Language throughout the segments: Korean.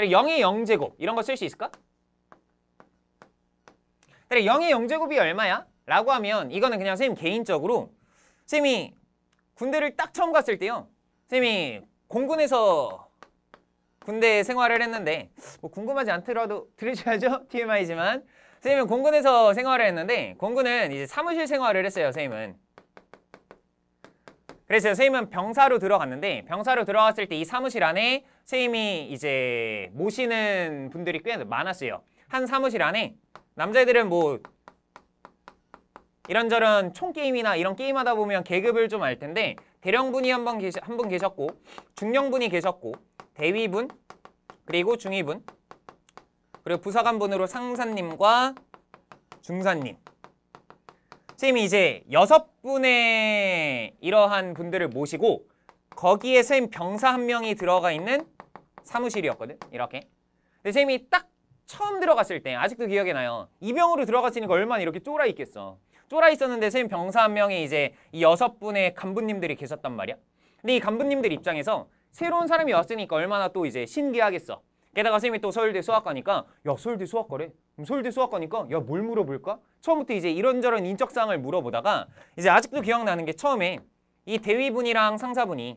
그 0의 0제곱 이런 거 쓸 수 있을까? 그 0의 0제곱이 얼마야? 라고 하면 이거는 그냥 선생님 개인적으로 선생님이 군대를 딱 처음 갔을 때요 선생님이 공군에서 군대 생활을 했는데 뭐 궁금하지 않더라도 들으셔야죠 TMI지만 선생님은 공군에서 생활을 했는데 공군은 이제 사무실 생활을 했어요 선생님은 그래서 선생님은 병사로 들어갔는데 병사로 들어갔을 때 이 사무실 안에 선생님이 이제 모시는 분들이 꽤 많았어요. 한 사무실 안에 남자애들은 뭐 이런저런 총게임이나 이런 게임하다 보면 계급을 좀 알 텐데 대령분이 한 분 계셨, 계셨고 중령분이 계셨고 대위분 그리고 중위분 그리고 부사관분으로 상사님과 중사님 선생님이 이제 여섯 분의 이러한 분들을 모시고 거기에 선생님 병사 한 명이 들어가 있는 사무실이었거든. 이렇게. 근데 선생님이 딱 처음 들어갔을 때 아직도 기억이 나요. 이병으로 들어갔으니까 얼마나 이렇게 쫄아 있겠어. 쫄아 있었는데 선생님 병사 한 명이 이제 이 여섯 분의 간부님들이 계셨단 말이야. 근데 이 간부님들 입장에서 새로운 사람이 왔으니까 얼마나 또 이제 신기하겠어. 게다가 선생님이 또 서울대 수학과니까 야 서울대 수학과래 그럼 서울대 수학과니까 야 뭘 물어볼까? 처음부터 이제 이런저런 인적사항을 물어보다가 이제 아직도 기억나는 게 처음에 이 대위분이랑 상사분이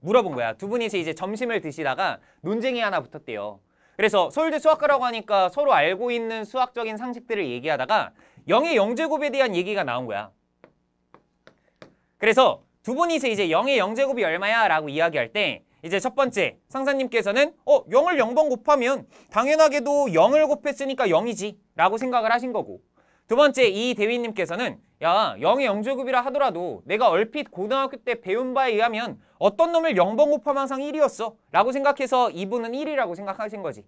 물어본 거야 두 분이서 이제 점심을 드시다가 논쟁이 하나 붙었대요 그래서 서울대 수학과라고 하니까 서로 알고 있는 수학적인 상식들을 얘기하다가 영의 영제곱에 대한 얘기가 나온 거야 그래서 두 분이서 이제 영의 영제곱이 얼마야 라고 이야기할 때 이제 첫 번째 상사님께서는 어 0을 0번 곱하면 당연하게도 0을 곱했으니까 0이지 라고 생각을 하신 거고 두 번째 이 대위님께서는 야 0의 0제곱이라 하더라도 내가 얼핏 고등학교 때 배운 바에 의하면 어떤 놈을 0번 곱하면 항상 1이었어 라고 생각해서 이분은 1이라고 생각하신 거지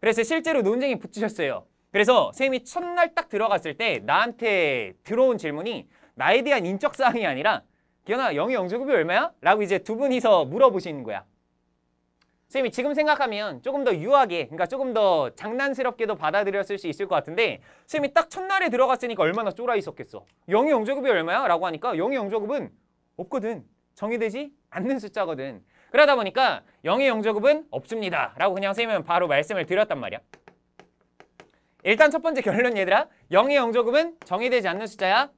그래서 실제로 논쟁이 붙으셨어요 그래서 쌤이 첫날 딱 들어갔을 때 나한테 들어온 질문이 나에 대한 인적사항이 아니라 기현아 0의 0제곱이 얼마야? 라고 이제 두 분이서 물어보시는 거야 선생님이 지금 생각하면 조금 더 유하게 그러니까 조금 더 장난스럽게도 받아들였을 수 있을 것 같은데 선생님이 딱 첫날에 들어갔으니까 얼마나 쫄아 있었겠어 영이 영조급이 얼마야? 라고 하니까 영이 영조급은 없거든 정의되지 않는 숫자거든 그러다 보니까 영의 영조급은 없습니다 라고 그냥 선생님은 바로 말씀을 드렸단 말이야 일단 첫 번째 결론 얘들아 영의 영조급은 정의되지 않는 숫자야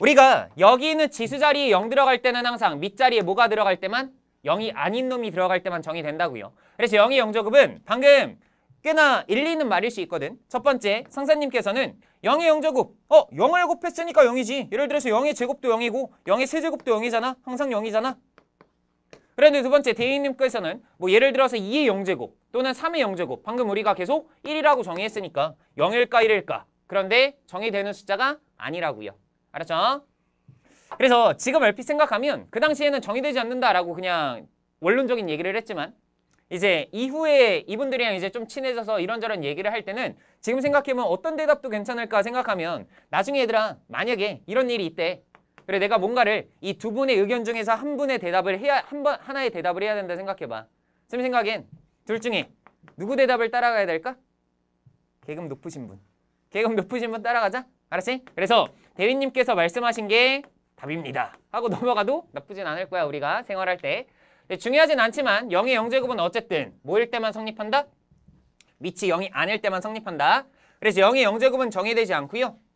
우리가 여기 있는 지수 자리에 0 들어갈 때는 항상 밑자리에 뭐가 들어갈 때만 0이 아닌 놈이 들어갈 때만 정이 된다고요. 그래서 0의 영적급은 방금 꽤나 일리 는 말일 수 있거든. 첫 번째, 상사님께서는 0의 영적곱 어, 0을 곱했으니까 0이지. 예를 들어서 0의 제곱도 0이고 0의 세제곱도 0이잖아. 항상 0이잖아. 그런데 두 번째, 대인님께서는 뭐 예를 들어서 2의 영제곱 또는 3의 영제곱 방금 우리가 계속 1이라고 정의했으니까 0일까 1일까. 그런데 정의되는 숫자가 아니라고요. 알았죠? 그래서 지금 얼핏 생각하면 그 당시에는 정의되지 않는다라고 그냥 원론적인 얘기를 했지만 이제 이후에 이분들이랑 이제 좀 친해져서 이런저런 얘기를 할 때는 지금 생각해보면 어떤 대답도 괜찮을까 생각하면 나중에 얘들아 만약에 이런 일이 있대 그래 내가 뭔가를 이 두 분의 의견 중에서 한 분의 대답을 해야 한 번 하나의 대답을 해야 된다 생각해봐 지금 생각엔 둘 중에 누구 대답을 따라가야 될까? 계급 높으신 분 계급 높으신 분 따라가자 알았지? 그래서 대위님께서 말씀하신 게 답입니다. 하고 넘어가도 나쁘진 않을 거야, 우리가 생활할 때. 중요하진 않지만 0의 0제곱은 어쨌든 뭐일 때만 성립한다? 밑이 0이 아닐 때만 성립한다. 그래서 0의 0제곱은 정의되지 않고요.